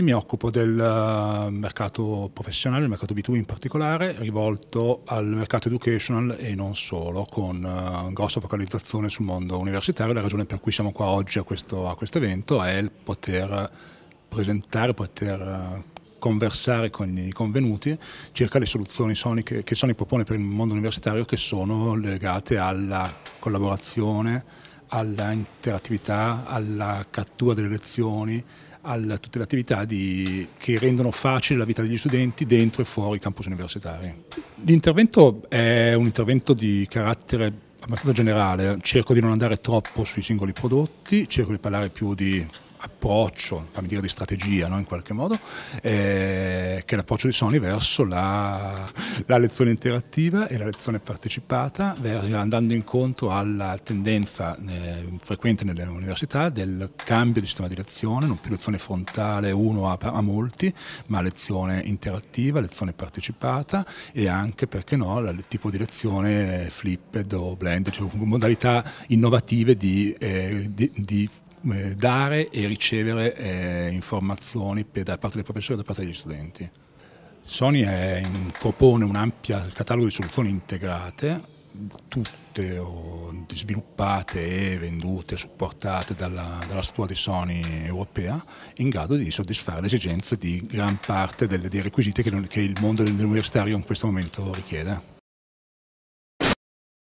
e mi occupo del eh, mercato professionale, il mercato B2B in particolare, rivolto al mercato educational e non solo, con uh, grossa focalizzazione sul mondo universitario. La ragione per cui siamo qua oggi a questo, evento è il poter presentare, poter eh, conversare con i convenuti circa le soluzioni Sony che, che Sony propone per il mondo universitario che sono legate alla collaborazione, all'interattività, alla cattura delle lezioni, a tutte le attività di, che rendono facile la vita degli studenti dentro e fuori i campus universitari. L'intervento è un intervento di carattere abbastanza generale, cerco di non andare troppo sui singoli prodotti, cerco di parlare più di approccio, fammi dire di strategia no? in qualche modo, eh, che è l'approccio di Sony verso la, la, lezione interattiva e la lezione partecipata, andando incontro alla tendenza eh, frequente nelle università del cambio di sistema di lezione, non più lezione frontale uno a, a molti, ma lezione interattiva, lezione partecipata e anche, perché no, il tipo di lezione flipped o blended, cioè modalità innovative di, eh, di, di eh, dare e ricevere eh, informazioni per, da parte del professore e da parte degli studenti. Sony è, propone un ampio catalogo di soluzioni integrate, tutte sviluppate e vendute, supportate dalla, dalla scuola di Sony europea, in grado di soddisfare le esigenze di gran parte delle, dei requisiti che, che il mondo universitario in questo momento richiede.